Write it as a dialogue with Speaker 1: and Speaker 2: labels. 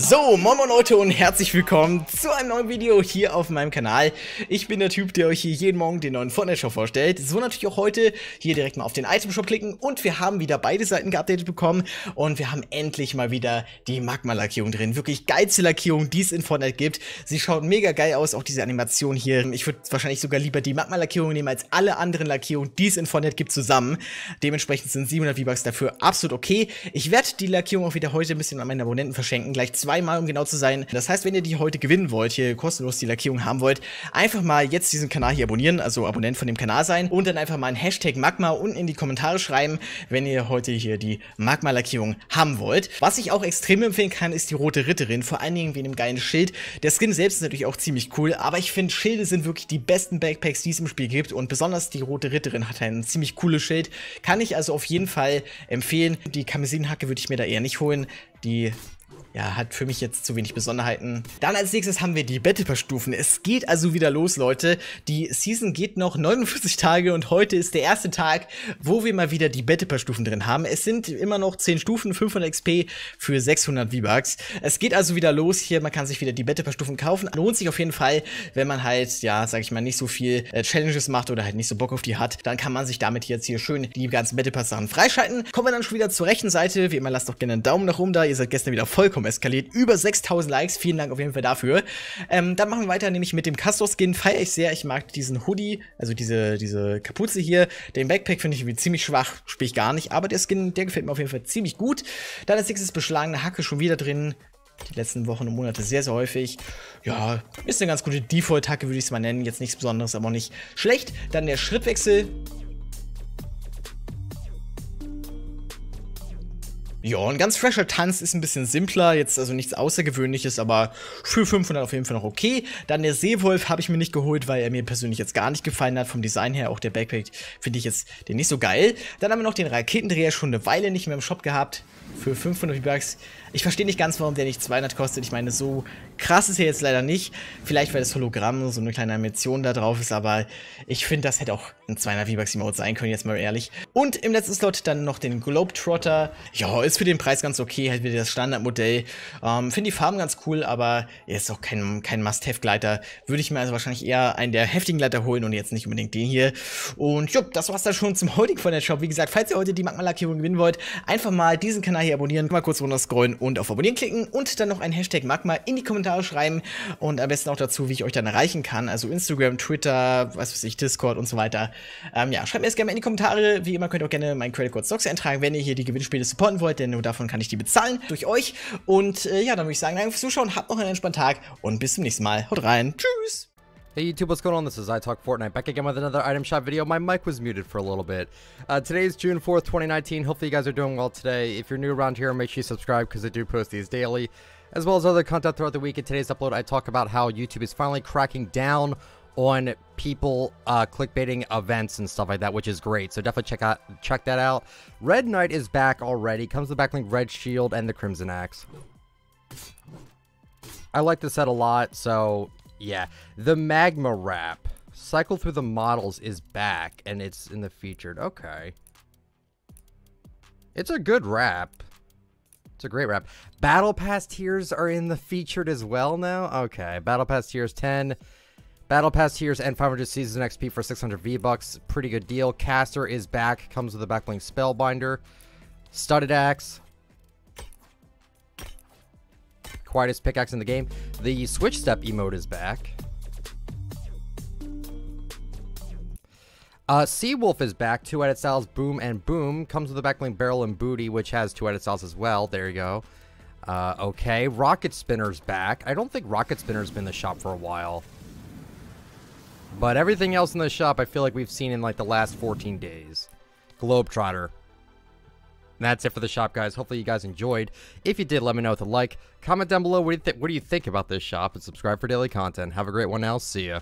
Speaker 1: So, moin moin Leute und herzlich willkommen zu einem neuen Video hier auf meinem Kanal. Ich bin der Typ, der euch hier jeden Morgen den neuen Fortnite Shop vorstellt. So natürlich auch heute hier direkt mal auf den Item Shop klicken und wir haben wieder beide Seiten geupdatet bekommen und wir haben endlich mal wieder die Magma Lackierung drin. Wirklich geilste Lackierung, die es in Fortnite gibt. Sie schaut mega geil aus, auch diese Animation hier. Ich würde wahrscheinlich sogar lieber die Magma Lackierung nehmen als alle anderen Lackierungen, die es in Fortnite gibt, zusammen. Dementsprechend sind 700 V-Bucks dafür absolut okay. Ich werde die Lackierung auch wieder heute ein bisschen an meine Abonnenten verschenken, gleich zwei zweimal, um genau zu sein. Das heißt, wenn ihr die heute gewinnen wollt, hier kostenlos die Lackierung haben wollt, einfach mal jetzt diesen Kanal hier abonnieren, also Abonnent von dem Kanal sein und dann einfach mal ein Hashtag Magma unten in die Kommentare schreiben, wenn ihr heute hier die Magma-Lackierung haben wollt. Was ich auch extrem empfehlen kann, ist die Rote Ritterin, vor allen Dingen wegen dem geilen Schild. Der Skin selbst ist natürlich auch ziemlich cool, aber ich finde Schilde sind wirklich die besten Backpacks, die es im Spiel gibt und besonders die Rote Ritterin hat ein ziemlich cooles Schild. Kann ich also auf jeden Fall empfehlen. Die Kamesinhacke würde ich mir da eher nicht holen. Die ja, hat für mich jetzt zu wenig Besonderheiten. Dann als nächstes haben wir die Battle Pass Stufen. Es geht also wieder los, Leute. Die Season geht noch 49 Tage und heute ist der erste Tag, wo wir mal wieder die Battle Pass Stufen drin haben. Es sind immer noch 10 Stufen, 500 XP für 600 V-Bucks. Es geht also wieder los hier. Man kann sich wieder die Battle Pass Stufen kaufen. Lohnt sich auf jeden Fall, wenn man halt, ja, sag ich mal, nicht so viel äh, Challenges macht oder halt nicht so Bock auf die hat. Dann kann man sich damit jetzt hier schön die ganzen Battle Pass Sachen freischalten. Kommen wir dann schon wieder zur rechten Seite. Wie immer, lasst doch gerne einen Daumen nach oben da. Ihr seid gestern wieder voll vollkommen eskaliert. Über 6000 Likes, vielen Dank auf jeden Fall dafür. Ähm, dann machen wir weiter, nämlich mit dem Castor-Skin. Feiere ich sehr, ich mag diesen Hoodie, also diese, diese Kapuze hier. Den Backpack finde ich ziemlich schwach, spiele ich gar nicht. Aber der Skin, der gefällt mir auf jeden Fall ziemlich gut. Dann als nächstes beschlagene Hacke schon wieder drin die letzten Wochen und Monate sehr, sehr häufig. Ja, ist eine ganz gute Default-Hacke, würde ich es mal nennen. Jetzt nichts Besonderes, aber auch nicht schlecht. Dann der Schrittwechsel. Ja, ein ganz fresher Tanz ist ein bisschen simpler, jetzt also nichts Außergewöhnliches, aber für 500 auf jeden Fall noch okay. Dann der Seewolf habe ich mir nicht geholt, weil er mir persönlich jetzt gar nicht gefallen hat, vom Design her, auch der Backpack finde ich jetzt den nicht so geil. Dann haben wir noch den Raketendreher, schon eine Weile nicht mehr im Shop gehabt, für 500 V-Bucks. Ich verstehe nicht ganz, warum der nicht 200 kostet, ich meine, so krass ist er jetzt leider nicht. Vielleicht, weil das Hologramm so eine kleine Ambition da drauf ist, aber ich finde, das hätte auch ein 200 V-Bucks-Emote sein können, jetzt mal ehrlich. Und im letzten Slot dann noch den Globetrotter. Ja, ist für den Preis ganz okay, halt wieder das Standardmodell. Ähm, Finde die Farben ganz cool, aber er ist auch kein, kein Must-Have-Gleiter. Würde ich mir also wahrscheinlich eher einen der heftigen Gleiter holen und jetzt nicht unbedingt den hier. Und jo, das war's dann schon zum heutigen von der Shop. Wie gesagt, falls ihr heute die Magma-Lackierung gewinnen wollt, einfach mal diesen Kanal hier abonnieren, mal kurz runter scrollen und auf Abonnieren klicken und dann noch ein Hashtag Magma in die Kommentare schreiben und am besten auch dazu, wie ich euch dann erreichen kann. Also Instagram, Twitter, was weiß ich, Discord und so weiter. Ähm, ja, schreibt mir das gerne mal in die Kommentare. Wie immer könnt ihr auch gerne meinen Credit Code Stocks eintragen, wenn ihr hier die Gewinnspiele supporten wollt denn nur davon kann ich die bezahlen, durch euch. Und äh, ja, dann würde ich sagen, danke fürs Zuschauen, habt noch einen entspannten Tag und bis zum nächsten Mal. Haut rein, tschüss! Hey YouTube, what's going on? This
Speaker 2: is I Fortnite back again with another item shop video. My mic was muted for a little bit. Uh, today is June 4th, 2019. Hopefully you guys are doing well today. If you're new around here, make sure you subscribe because I do post these daily, as well as other content throughout the week. In today's upload, I talk about how YouTube is finally cracking down on people uh, clickbaiting events and stuff like that, which is great. So definitely check out check that out. Red Knight is back already. Comes with backlink Red Shield and the Crimson Axe. I like this set a lot. So yeah, the Magma Wrap. Cycle through the models is back and it's in the featured. Okay. It's a good wrap. It's a great wrap. Battle Pass tiers are in the featured as well now. Okay, Battle Pass tiers 10 Battle Pass tiers and 500 Season XP for 600 V-Bucks. Pretty good deal. Caster is back. Comes with a Backbling Spellbinder. Studded Axe. Quietest pickaxe in the game. The Switch Step emote is back. Uh, Seawolf is back. Two edit styles, boom and boom. Comes with a Backbling Barrel and Booty, which has two edit styles as well. There you go. Uh, okay, Rocket Spinner's back. I don't think Rocket Spinner's been in the shop for a while. But everything else in the shop, I feel like we've seen in like the last 14 days. Globetrotter. And that's it for the shop, guys. Hopefully you guys enjoyed. If you did, let me know with a like. Comment down below what do you, th what do you think about this shop, and subscribe for daily content. Have a great one now. See ya.